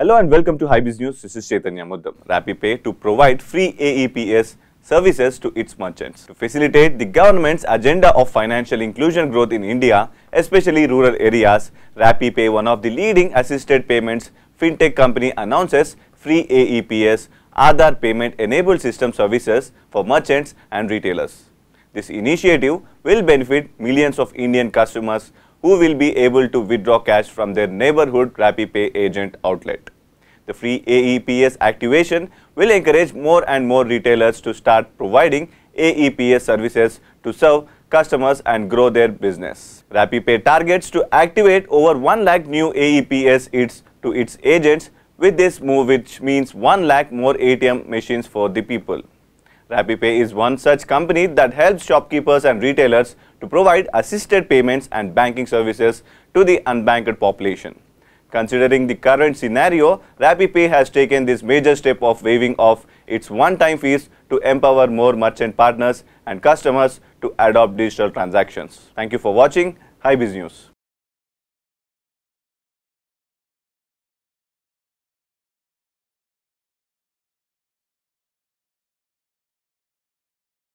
Hello and welcome to HiBiz News. This is Chaitanya Muddam. RappiPay to provide free AEPS services to its merchants to facilitate the government's agenda of financial inclusion growth in India, especially rural areas. RappiPay, one of the leading assisted payments fintech company, announces free AEPS Aadhaar payment enabled system services for merchants and retailers. This initiative will benefit millions of Indian customers who will be able to withdraw cash from their neighborhood RappiPay agent outlet. The free AEPS activation will encourage more and more retailers to start providing AEPS services to serve customers and grow their business. RappiPay targets to activate over 1 lakh new AEPS its to its agents with this move which means 1 lakh more ATM machines for the people. RappiPay is one such company that helps shopkeepers and retailers to provide assisted payments and banking services to the unbanked population. Considering the current scenario, RappiPay has taken this major step of waiving off its one-time fees to empower more merchant partners and customers to adopt digital transactions. Thank you for watching. Hi Biz News.